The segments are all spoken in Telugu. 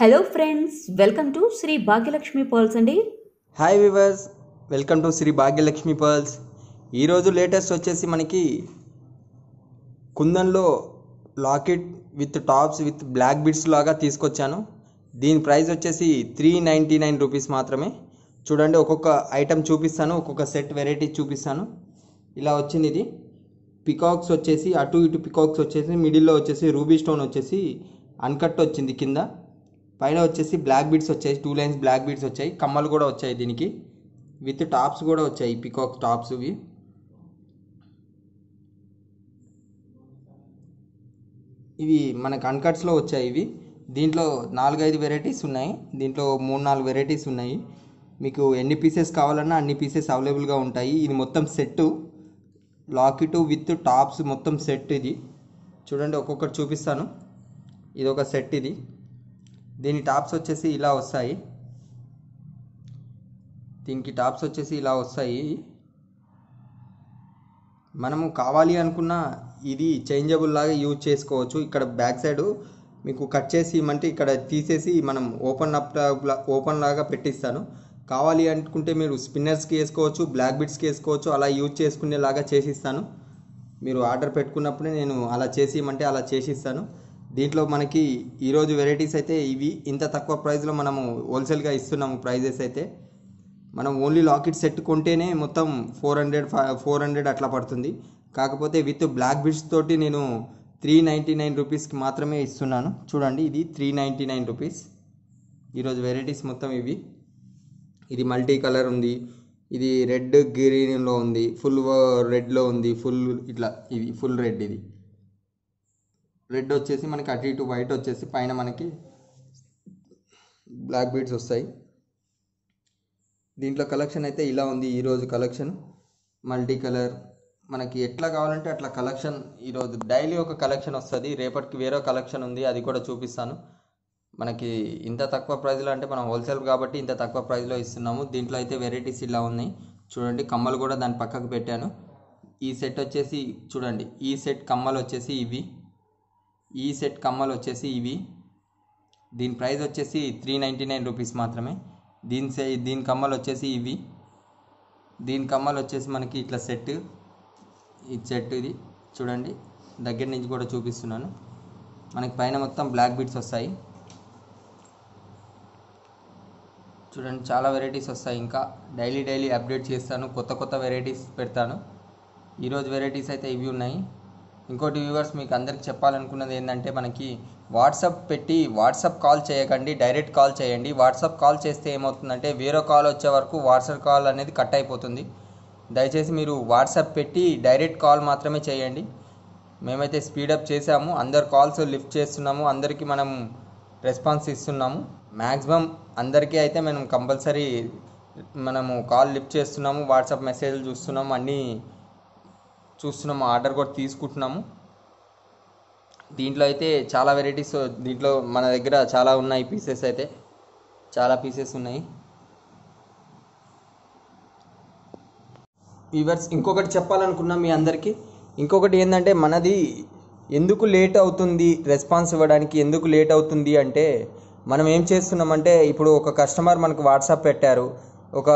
hello friends welcome to Shri Bhagyalakshmi pearls అండి hi viewers welcome to Shri Bhagyalakshmi pearls ఈరోజు లేటెస్ట్ వచ్చేసి మనకి కుందన్లో locket with tops with black bits లాగా తీసుకొచ్చాను దీని ప్రైస్ వచ్చేసి త్రీ నైంటీ నైన్ రూపీస్ మాత్రమే చూడండి ఒక్కొక్క ఐటెం చూపిస్తాను ఒక్కొక్క సెట్ వెరైటీ చూపిస్తాను ఇలా వచ్చింది ఇది పికాక్స్ వచ్చేసి అటు ఇటు పికాక్స్ వచ్చేసి మిడిల్లో వచ్చేసి రూబీ స్టోన్ వచ్చేసి అన్కట్ వచ్చింది కింద పైన వచ్చేసి బ్లాక్ బీడ్స్ వచ్చాయి టూ లైన్స్ బ్లాక్ బీడ్స్ వచ్చాయి కమ్మలు కూడా వచ్చాయి దీనికి విత్ టాప్స్ కూడా వచ్చాయి పికాక్ టాప్స్ ఇవి ఇవి మన కన్కట్స్లో వచ్చాయి ఇవి దీంట్లో నాలుగైదు వెరైటీస్ ఉన్నాయి దీంట్లో మూడు నాలుగు వెరైటీస్ ఉన్నాయి మీకు ఎన్ని పీసెస్ కావాలన్నా అన్ని పీసెస్ అవైలబుల్గా ఉంటాయి ఇది మొత్తం సెట్టు లాకెట్ విత్ టాప్స్ మొత్తం సెట్ ఇది చూడండి ఒక్కొక్కటి చూపిస్తాను ఇది ఒక సెట్ ఇది దీని టాప్స్ వచ్చేసి ఇలా వస్తాయి దీనికి టాప్స్ వచ్చేసి ఇలా వస్తాయి మనము కావాలి అనుకున్న ఇది చేంజబుల్ లాగా యూజ్ చేసుకోవచ్చు ఇక్కడ బ్యాక్ సైడు మీకు కట్ చేసి ఇమ్మంటే ఇక్కడ తీసేసి మనం ఓపెన్ అప్ ఓపెన్ లాగా పెట్టిస్తాను కావాలి అనుకుంటే మీరు స్పిన్నర్స్కి వేసుకోవచ్చు బ్లాక్ బిట్స్కి వేసుకోవచ్చు అలా యూజ్ చేసుకునేలాగా చేసిస్తాను మీరు ఆర్డర్ పెట్టుకున్నప్పుడే నేను అలా చేసి ఇమ్మంటే అలా చేసిస్తాను దీంట్లో మనకి ఈరోజు వెరైటీస్ అయితే ఇవి ఇంత తక్కువ ప్రైస్లో మనము హోల్సేల్గా ఇస్తున్నాము ప్రైజెస్ అయితే మనం ఓన్లీ లాకెట్ సెట్ కొంటేనే మొత్తం ఫోర్ హండ్రెడ్ ఫోర్ హండ్రెడ్ అట్లా పడుతుంది కాకపోతే విత్ బ్లాక్ బిట్స్ తోటి నేను త్రీ నైంటీ నైన్ రూపీస్కి మాత్రమే ఇస్తున్నాను చూడండి ఇది త్రీ నైంటీ నైన్ రూపీస్ ఈరోజు వెరైటీస్ మొత్తం ఇవి ఇది మల్టీ కలర్ ఉంది ఇది రెడ్ గ్రీన్లో ఉంది ఫుల్ రెడ్లో ఉంది ఫుల్ ఇట్లా ఇది ఫుల్ రెడ్ ఇది రెడ్ వచ్చేసి మనకి అటు ఇటు వైట్ వచ్చేసి పైన మనకి బ్లాక్ బీడ్స్ వస్తాయి దీంట్లో కలెక్షన్ అయితే ఇలా ఉంది ఈరోజు కలెక్షన్ మల్టీ కలర్ మనకి ఎట్లా కావాలంటే అట్లా కలెక్షన్ ఈరోజు డైలీ ఒక కలెక్షన్ వస్తుంది రేపటికి వేరే కలెక్షన్ ఉంది అది కూడా చూపిస్తాను మనకి ఇంత తక్కువ ప్రైస్లో అంటే మనం హోల్సేల్ కాబట్టి ఇంత తక్కువ ప్రైస్లో ఇస్తున్నాము దీంట్లో అయితే వెరైటీస్ ఇలా ఉన్నాయి చూడండి కమ్మలు కూడా దాని పక్కకు పెట్టాను ఈ సెట్ వచ్చేసి చూడండి ఈ సెట్ కమ్మలు వచ్చేసి ఇవి ఈ సెట్ కమ్మలు వచ్చేసి ఇవి దీని ప్రైస్ వచ్చేసి త్రీ నైంటీ నైన్ రూపీస్ మాత్రమే దీని సే దీని కమ్మలు వచ్చేసి ఇవి దీని కమ్మలు వచ్చేసి మనకి ఇట్లా సెట్ ఈ సెట్ ఇది చూడండి దగ్గర నుంచి కూడా చూపిస్తున్నాను మనకి పైన మొత్తం బ్లాక్ బీట్స్ వస్తాయి చూడండి చాలా వెరైటీస్ వస్తాయి ఇంకా డైలీ డైలీ అప్డేట్ చేస్తాను కొత్త కొత్త వెరైటీస్ పెడతాను ఈరోజు వెరైటీస్ అయితే ఇవి ఉన్నాయి ఇంకోటి వ్యూవర్స్ మీకు అందరికి చెప్పాలనుకున్నది ఏంటంటే మనకి వాట్సాప్ పెట్టి వాట్సాప్ కాల్ చేయకండి డైరెక్ట్ కాల్ చేయండి వాట్సాప్ కాల్ చేస్తే ఏమవుతుందంటే వేరే కాల్ వచ్చే వరకు వాట్సాప్ కాల్ అనేది కట్ అయిపోతుంది దయచేసి మీరు వాట్సాప్ పెట్టి డైరెక్ట్ కాల్ మాత్రమే చేయండి మేమైతే స్పీడప్ చేసాము అందరు కాల్స్ లిఫ్ట్ చేస్తున్నాము అందరికీ మనం రెస్పాన్స్ ఇస్తున్నాము మ్యాక్సిమం అందరికీ అయితే మనం కంపల్సరీ మనము కాల్ లిఫ్ట్ చేస్తున్నాము వాట్సాప్ మెసేజ్లు చూస్తున్నాము అన్నీ చూస్తున్నాము ఆర్డర్ కూడా తీసుకుంటున్నాము దీంట్లో అయితే చాలా వెరైటీస్ దీంట్లో మన దగ్గర చాలా ఉన్నాయి పీసెస్ అయితే చాలా పీసెస్ ఉన్నాయి వీవర్స్ ఇంకొకటి చెప్పాలనుకున్నా మీ అందరికీ ఇంకొకటి ఏంటంటే మనది ఎందుకు లేట్ అవుతుంది రెస్పాన్స్ ఇవ్వడానికి ఎందుకు లేట్ అవుతుంది అంటే మనం ఏం చేస్తున్నామంటే ఇప్పుడు ఒక కస్టమర్ మనకు వాట్సాప్ పెట్టారు ఒక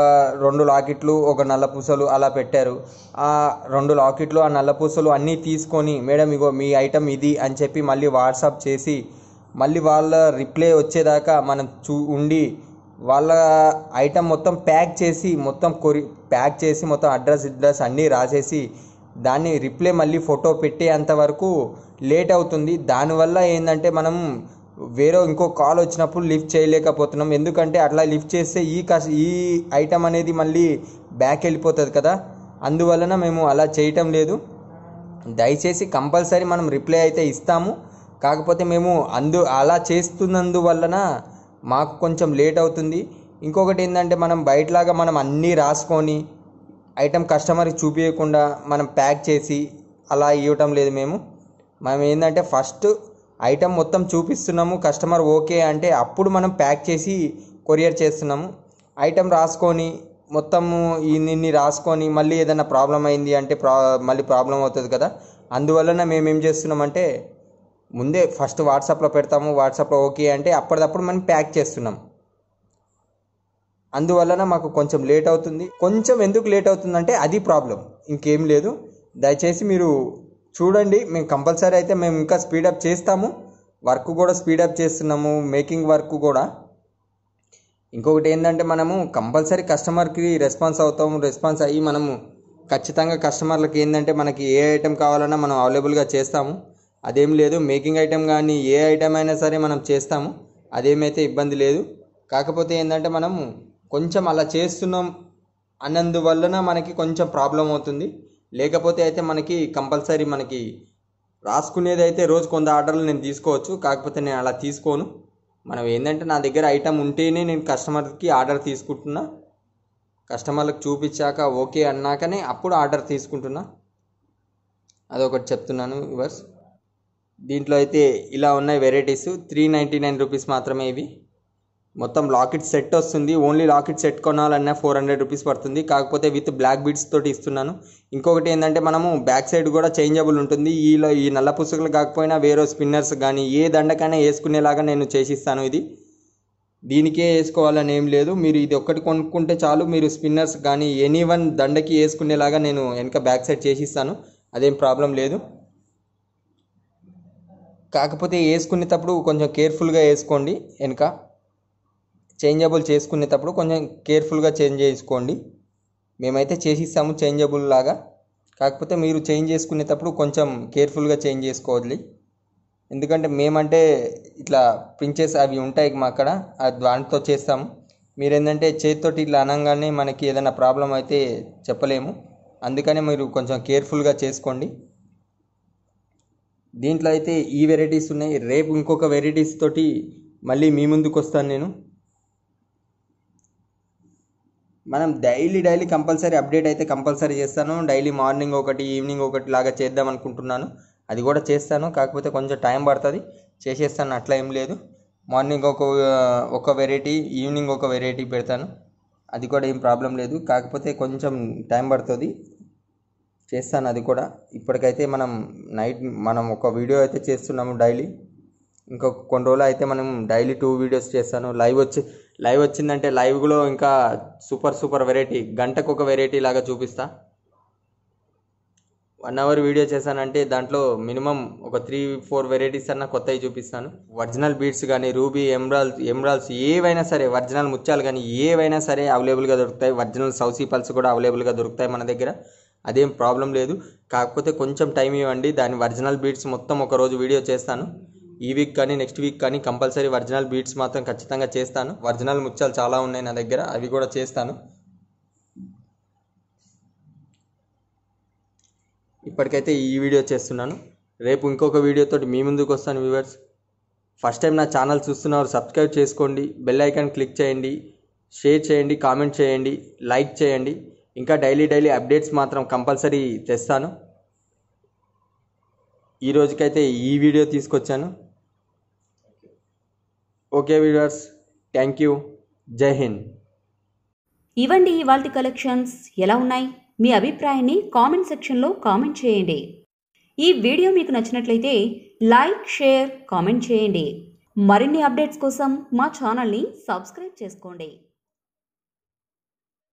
రెండు లాకెట్లు ఒక నల్ల పూసలు అలా పెట్టారు ఆ రెండు లాకెట్లు ఆ నల్ల పూసలు అన్నీ తీసుకొని మేడం ఇగో మీ ఐటమ్ ఇది అని చెప్పి మళ్ళీ వాట్సాప్ చేసి మళ్ళీ వాళ్ళ రిప్లై వచ్చేదాకా మనం చూ ఉండి వాళ్ళ ఐటమ్ మొత్తం ప్యాక్ చేసి మొత్తం కొరి ప్యాక్ చేసి మొత్తం అడ్రస్ అడ్రస్ అన్నీ రాసేసి దాన్ని రిప్లై మళ్ళీ ఫోటో పెట్టేంత వరకు లేట్ అవుతుంది దానివల్ల ఏంటంటే మనం వేరే ఇంకో కాల్ వచ్చినప్పుడు లిఫ్ట్ చేయలేకపోతున్నాం ఎందుకంటే అట్లా లిఫ్ట్ చేస్తే ఈ కష్ ఈ ఐటమ్ అనేది మళ్ళీ బ్యాక్ వెళ్ళిపోతుంది కదా అందువలన మేము అలా చేయటం లేదు దయచేసి కంపల్సరీ మనం రిప్లై అయితే ఇస్తాము కాకపోతే మేము అందు అలా చేస్తున్నందువలన మాకు కొంచెం లేట్ అవుతుంది ఇంకొకటి ఏంటంటే మనం బయటలాగా మనం అన్నీ రాసుకొని ఐటెం కస్టమర్కి చూపించకుండా మనం ప్యాక్ చేసి అలా ఇవ్వటం లేదు మేము మనం ఏంటంటే ఫస్ట్ ఐటెం మొత్తం చూపిస్తున్నాము కస్టమర్ ఓకే అంటే అప్పుడు మనం ప్యాక్ చేసి కొరియర్ చేస్తున్నాము ఐటెం రాసుకొని మొత్తము ఇన్ని రాసుకొని మళ్ళీ ఏదైనా ప్రాబ్లం అయింది అంటే ప్రా మళ్ళీ ప్రాబ్లం అవుతుంది కదా అందువలన మేము ఏం చేస్తున్నామంటే ముందే ఫస్ట్ వాట్సాప్లో పెడతాము వాట్సాప్లో ఓకే అంటే అప్పటిదప్పుడు మనం ప్యాక్ చేస్తున్నాం అందువలన మాకు కొంచెం లేట్ అవుతుంది కొంచెం ఎందుకు లేట్ అవుతుందంటే అది ప్రాబ్లం ఇంకేం లేదు దయచేసి మీరు చూడండి మేము కంపల్సరీ అయితే మేము ఇంకా స్పీడప్ చేస్తాము వర్క్ కూడా స్పీడప్ చేస్తున్నాము మేకింగ్ వర్క్ కూడా ఇంకొకటి ఏంటంటే మనము కంపల్సరీ కస్టమర్కి రెస్పాన్స్ అవుతాము రెస్పాన్స్ అయ్యి మనము ఖచ్చితంగా కస్టమర్లకి ఏంటంటే మనకి ఏ ఐటెం కావాలన్నా మనం అవైలబుల్గా చేస్తాము అదేం లేదు మేకింగ్ ఐటెం కానీ ఏ ఐటెం అయినా సరే మనం చేస్తాము అదేమైతే ఇబ్బంది లేదు కాకపోతే ఏంటంటే మనము కొంచెం అలా చేస్తున్నాం అన్నందువలన మనకి కొంచెం ప్రాబ్లం అవుతుంది లేకపోతే అయితే మనకి కంపల్సరీ మనకి రాసుకునేది అయితే రోజు కొంత ఆర్డర్లు నేను తీసుకోవచ్చు కాకపోతే నేను అలా తీసుకోను మనం ఏంటంటే నా దగ్గర ఐటమ్ ఉంటేనే నేను కస్టమర్కి ఆర్డర్ తీసుకుంటున్నా కస్టమర్లకు చూపించాక ఓకే అన్నాకనే అప్పుడు ఆర్డర్ తీసుకుంటున్నా అదొకటి చెప్తున్నాను వర్స్ దీంట్లో అయితే ఇలా ఉన్నాయి varieties three ninety nine rupees మాత్రమే ఇవి మొత్తం లాకెట్ సెట్ వస్తుంది ఓన్లీ లాకెట్ సెట్ కొనాలన్నా ఫోర్ హండ్రెడ్ రూపీస్ పడుతుంది కాకపోతే విత్ బ్లాక్ బీడ్స్ తోటి ఇస్తున్నాను ఇంకొకటి ఏంటంటే మనము బ్యాక్ సైడ్ కూడా చేంజబుల్ ఉంటుంది ఈలో ఈ నల్ల పుస్తకాలు కాకపోయినా వేరే స్పిన్నర్స్ కానీ ఏ దండకైనా వేసుకునేలాగా నేను చేసిస్తాను ఇది దీనికే వేసుకోవాలని ఏం లేదు మీరు ఇది ఒక్కటి కొనుక్కుంటే చాలు మీరు స్పిన్నర్స్ కానీ ఎనీ వన్ దండకి వేసుకునేలాగా నేను వెనక బ్యాక్ సైడ్ చేసిస్తాను అదేం ప్రాబ్లం లేదు కాకపోతే వేసుకునేటప్పుడు కొంచెం కేర్ఫుల్గా వేసుకోండి వెనక చేంజబుల్ చేసుకునేటప్పుడు కొంచెం కేర్ఫుల్గా చేంజ్ చేసుకోండి మేమైతే చేసిస్తాము చేంజబుల్ లాగా కాకపోతే మీరు చేంజ్ చేసుకునేటప్పుడు కొంచెం కేర్ఫుల్గా చేంజ్ చేసుకోవద్దు ఎందుకంటే మేమంటే ఇట్లా ప్రించెస్ అవి ఉంటాయి మా అక్కడ దాంట్లో చేస్తాము మీరేంటంటే చేతితోటి ఇట్లా అనగానే మనకి ఏదైనా ప్రాబ్లం అయితే చెప్పలేము అందుకనే మీరు కొంచెం కేర్ఫుల్గా చేసుకోండి దీంట్లో అయితే ఈ వెరైటీస్ ఉన్నాయి రేపు ఇంకొక వెరైటీస్ తోటి మళ్ళీ మీ ముందుకు వస్తాను నేను మనం డైలీ డైలీ కంపల్సరీ అప్డేట్ అయితే కంపల్సరీ చేస్తాను డైలీ మార్నింగ్ ఒకటి ఈవినింగ్ ఒకటి లాగా చేద్దాం అనుకుంటున్నాను అది కూడా చేస్తాను కాకపోతే కొంచెం టైం పడుతుంది చేసేస్తాను అట్లా ఏం లేదు మార్నింగ్ ఒక ఒక వెరైటీ ఈవినింగ్ ఒక వెరైటీ పెడతాను అది కూడా ఏం ప్రాబ్లం లేదు కాకపోతే కొంచెం టైం పడుతుంది చేస్తాను అది కూడా ఇప్పటికైతే మనం నైట్ మనం ఒక వీడియో అయితే చేస్తున్నాము డైలీ ఇంకా కొన్ని రోజులు అయితే మనం డైలీ టూ వీడియోస్ చేస్తాను లైవ్ వచ్చి లైవ్ వచ్చిందంటే లైవ్లో ఇంకా సూపర్ సూపర్ వెరైటీ గంటకు ఒక వెరైటీ లాగా చూపిస్తా వన్ అవర్ వీడియో చేశానంటే దాంట్లో మినిమం ఒక త్రీ ఫోర్ వెరైటీస్ అన్న కొత్తవి చూపిస్తాను ఒరిజినల్ బీట్స్ కానీ రూబీ ఎమ్రాల్స్ ఎమ్రాల్స్ ఏవైనా సరే ఒరిజినల్ ముత్యాలు కానీ ఏవైనా సరే అవైలబుల్గా దొరుకుతాయి ఒరిజినల్ సౌసీ పల్స్ కూడా అవైలబుల్గా దొరుకుతాయి మన దగ్గర అదేం ప్రాబ్లం లేదు కాకపోతే కొంచెం టైం ఇవ్వండి దాని ఒరిజినల్ బీట్స్ మొత్తం ఒక రోజు వీడియో చేస్తాను ఈ వీక్ కానీ నెక్స్ట్ వీక్ కానీ కంపల్సరీ ఒరిజినల్ బీట్స్ మాత్రం ఖచ్చితంగా చేస్తాను ఒరిజినల్ ముత్యాలు చాలా ఉన్నాయి నా దగ్గర అవి కూడా చేస్తాను ఇప్పటికైతే ఈ వీడియో చేస్తున్నాను రేపు ఇంకొక వీడియోతో మీ ముందుకు వస్తాను వ్యూవర్స్ ఫస్ట్ టైం నా ఛానల్ చూస్తున్నారు సబ్స్క్రైబ్ చేసుకోండి బెల్ ఐకాన్ క్లిక్ చేయండి షేర్ చేయండి కామెంట్ చేయండి లైక్ చేయండి ఇంకా డైలీ డైలీ అప్డేట్స్ మాత్రం కంపల్సరీ తెస్తాను ఈ రోజుకైతే ఈ వీడియో తీసుకొచ్చాను ఓకే వీవర్స్ థ్యాంక్ యూ జై హింద్ ఇవ్వండి ఇవాళ కలెక్షన్స్ ఎలా ఉన్నాయి మీ అభిప్రాయాన్ని కామెంట్ సెక్షన్లో కామెంట్ చేయండి ఈ వీడియో మీకు నచ్చినట్లయితే లైక్ షేర్ కామెంట్ చేయండి మరిన్ని అప్డేట్స్ కోసం మా ఛానల్ని సబ్స్క్రైబ్ చేసుకోండి